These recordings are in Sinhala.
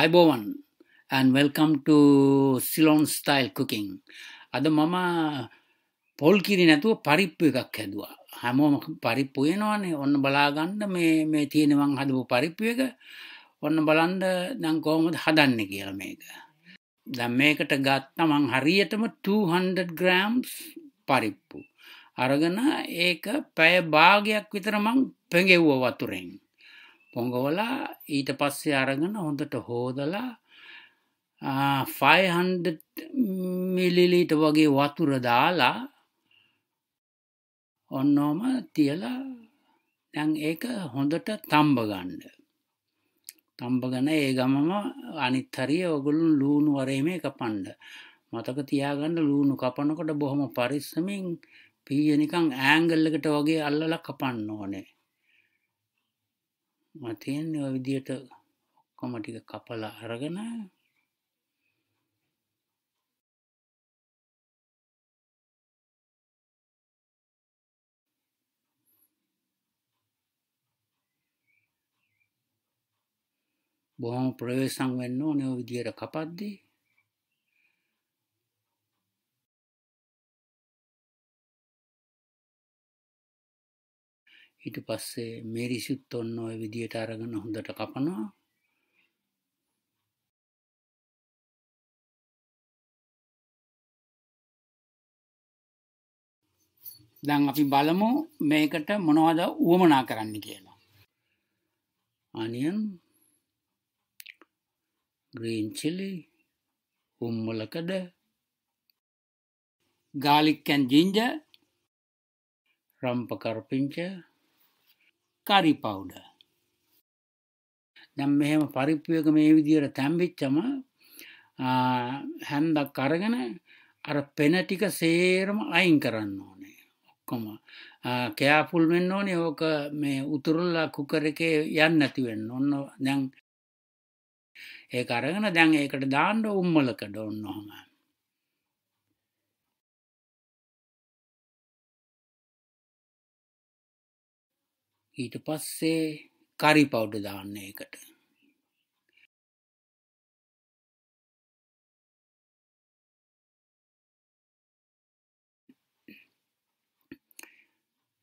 අයිබෝවන් and welcome to Ceylon style cooking. අද මම පොල් කිරි නැතුව පරිප්පු එකක් හැදුවා. හැමෝම පරිප්පු වෙනවනේ. ඔන්න බලාගන්න මේ මේ තියෙන මං හදපු පරිප්පු එක. ඔන්න බලන්න දැන් කොහොමද හදන්නේ කියලා මේක. දැන් මේකට ගත්තා මං හරියටම 200 grams පරිප්පු. අරගෙන ඒක පැය භාගයක් විතර මං පෙඟෙව්වා වතුරෙන්. පොඟෝලා ඊට පස්සේ අරගන්න හොඳට හෝදලා ෆයිහන්ඩ මිලිලීට වගේ වතුර දාලා ඔන්නෝම තියලා දැන් ඒක හොඳට තම්බ ගන්න තම්බගන ඒ ගමම අනිත්හරිය ඔගුලුන් ලූුණු වරීම එක පණ්ඩ මතක තියාගන්න ලූුණු කපනකොට බොහොම පරිස්සමින් පීයනිකං ඇංගල්ලකට වගේ අල්ලල කපන්න ඕනේ මතියෙන් ඔය විදියට ඔක්කොම ටික කපලා අරගෙන බොහොම ප්‍රවේසම් වෙන්න ඕනේ ඔය විදියට කපද්දී ඊට පස්සේ මේරිසිුත් ඔන්න ඔය විදියට අරගෙන හොඳට කපනවා දැන් අපි බලමු මේකට මොනවද වුවමනා කරන්න කියලා අනියන් ග්‍රීන්චිලි උම්මලකඩ ගාලික්කැන් ජිංජ රම්පකරපිංච කරි පවුඩ දැම් මෙහෙම පරිප්පුයක මේ විදියට තැම්බිච්චම හැන්දක් අරගෙන අර පෙන ටික සේරම අයින් කරන්න ඕනේ ඔක්කොම කෑපුල් වෙන්න ඕනේ ඕක මේ උතුරුල්ලා කුකර එකේ යන්න නැතිවෙන්න ඔන්න දැන් ඒ අරගෙන දැන් ඒකට දාණ්ඩ උම්මලකට ඔන්නොහොම ඊට පස්සේ කරි පවුඩ දාන්න එකට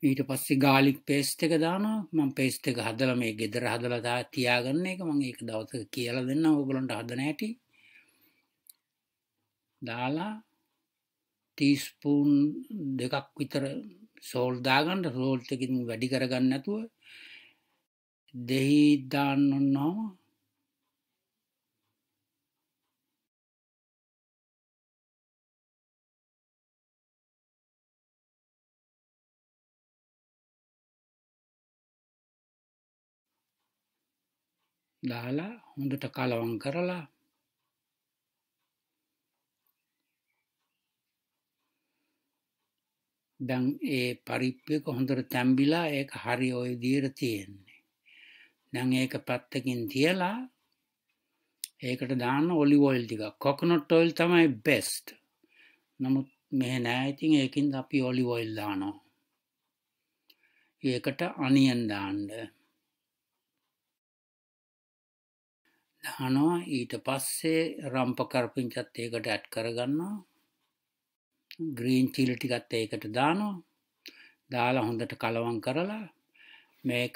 ඊට පස්සේ ගාලික් පේස්ට එක දානවා මම පේස්ට එක හදලා මේ ගෙදර හදලා දා තියාගන්න එක මම ඒක දවසක කියලා දෙන්න ඕගොල්ලන්ට හදන හැටි දාලා ටීස්පූන් දෙකක් විතර සෝල්දාගන්ට රෝල්තකින් වැඩි කරගන්න ඇතුව දෙහිදාන්න ඔන්නවා දාලා හොඳට කලවන් කරලා දැන් ඒ පරිප්පයක හොඳට තැම්බිලා ඒක හරි ඔය විදියට තියෙන්නේ. දැන් ඒක පැත්තකින් තියලා ඒකට දාන්න ඔලිව් ඔයිල් ටිකක්. කොකනට් ඔයිල් තමයි බෙස්ට්. නමුත් මෙහෙ නෑ. ඉතින් ඒකින් අපි ඔලිව් ඔයිල් දානවා. ඒකට අනියන් දාන්න. දානවා ඊට පස්සේ රම්ප කරපිංචත් ඒකට ඇඩ් කරගන්නවා. ග්‍රීන් චිලි ටිකත් ඒකට දානවා දාලා හොඳට කලවන් කරලා මේක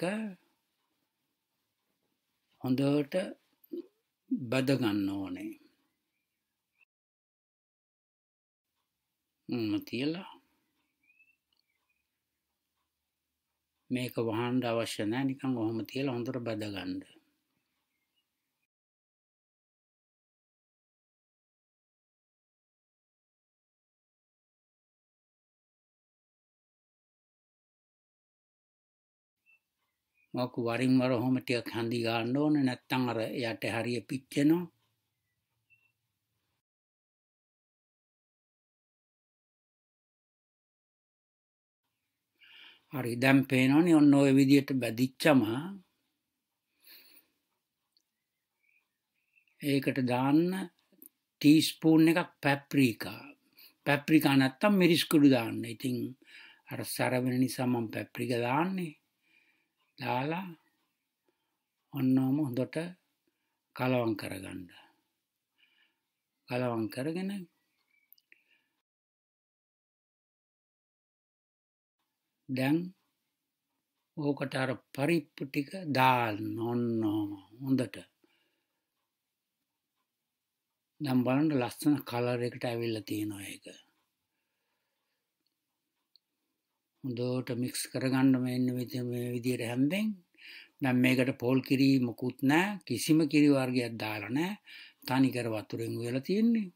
හොඳට බදගන්න ඕනේ තියලා මේක වහන්ඩ අවශ්‍ය නෑ නිකං ඔහොම තියලා හොඳට බදගන්ඩ ඕක වරින් වර හොම ටිකක් හඳි ගන්න ඕන නැත්තම් අර යට හරිය පිච්චෙනවා හරි දැන් පේනවනේ ඔන්න ඔය විදියට බැදිච්චම ඒකට දාන්න ටීස්පූන් එකක් පැප්‍රිකා පැප්‍රිකා නැත්තම් මිරිස්කුඩු දාන්න. ඉතින් අර සරවෙන නිසා මම පැප්‍රිකා දාන්නේ. දාලා ඔන්නෝම හොඳොට කලවන් කරගන්න. කලවන් කරගෙන දැන් ඕකට අර පරිප්පු ටික දාන්න ඔන්නෝම හොඳට දැම් බලන්ට ලස්සන කලර එකට ඇවිල්ල තියෙනවා ඒක හොඳෝට මික්ස් කරගන්න මෙන්න විදියට හැම්බෙන් දැම් මේකට පෝල් කිරී මොකුත් නෑ කිසිම කිරිවර්ගයක් දාලනෑ තනිකර වතුරෙන් වෙල තියෙන්නේ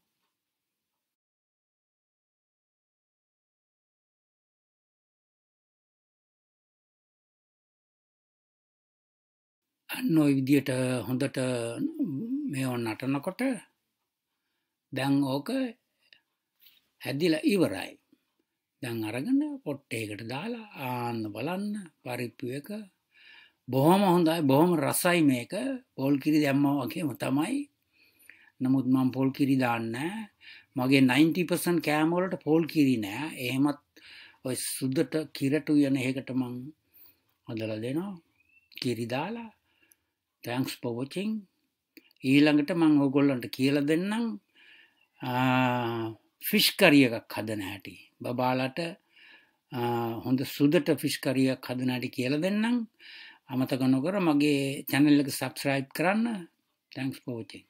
අන්න ඔය විදියට හොඳට මේ නටනකොට දැන් ඕක හැදිලා ඉවරයි දැන් අරගන්න පොට්ටේකට දාලා ආන්න බලන්න පරිප්පු එක බොහොම හොඳයි බොහොම රසයි මේක පොල් කිරි දැම්ම වගේම තමයි නමුත් මම පොල් කිරි දාන්න මගේ 90% කෑම වලට පොල් කිරි නෑ එහෙමත් ඔය සුද්දට කිරටු යන එකකට මං හදලා දෙනවා කිරි දාලා thanks for watching ඊළඟට මං ඕගොල්ලන්ට කියලා දෙන්නම් ආ ෆිෂ්කරියකක් හදන හැටි. බබාලට හොඳ සුදට ෆිෂ්කරියක් හදනටි කියල දෙන්නම් අමතක නොකර මගේ චැනල්ලක සබස්්‍රයිබ් කරන්න තැන්ක්ස් පෝචිං.